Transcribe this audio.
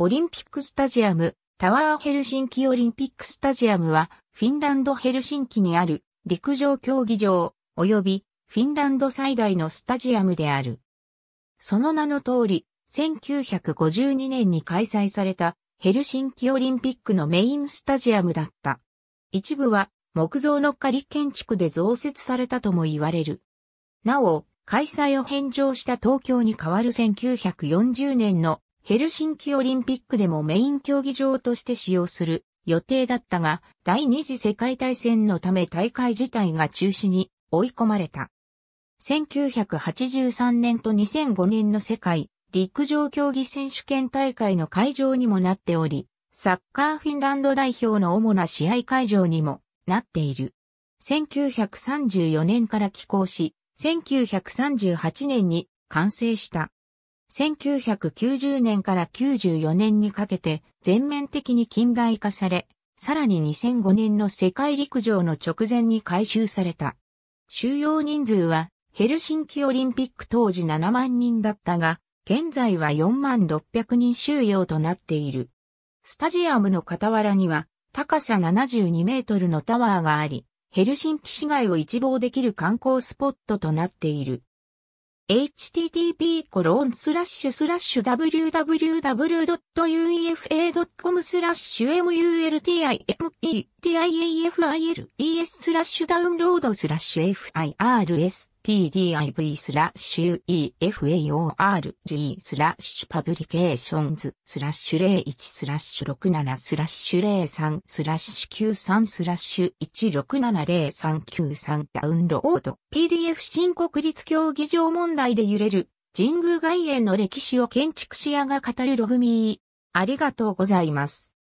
オリンピックスタジアム、タワーヘルシンキオリンピックスタジアムは、フィンランドヘルシンキにある陸上競技場、及びフィンランド最大のスタジアムである。その名の通り、1952年に開催されたヘルシンキオリンピックのメインスタジアムだった。一部は木造の仮建築で増設されたとも言われる。なお、開催を返上した東京に代わる1940年のヘルシンキオリンピックでもメイン競技場として使用する予定だったが、第二次世界大戦のため大会自体が中止に追い込まれた。1983年と2005年の世界陸上競技選手権大会の会場にもなっており、サッカーフィンランド代表の主な試合会場にもなっている。1934年から寄港し、1938年に完成した。1990年から94年にかけて全面的に近代化され、さらに2005年の世界陸上の直前に改修された。収容人数はヘルシンキオリンピック当時7万人だったが、現在は4万600人収容となっている。スタジアムの傍らには高さ72メートルのタワーがあり、ヘルシンキ市街を一望できる観光スポットとなっている。http コロンスラッシュスラッシュ www.uefa.com スラッシュ multimetiafile スラッシュダウンロードスラッシュ firs h t d i v スラッシュ efaorg スラッシュパブリケーションズスラッシュ01スラッシュ67スラッシュ03スラッシュ93スラッシュ1670393ダウンロード PDF 新国立競技場問題で揺れる神宮外苑の歴史を建築士屋が語るログミーありがとうございます。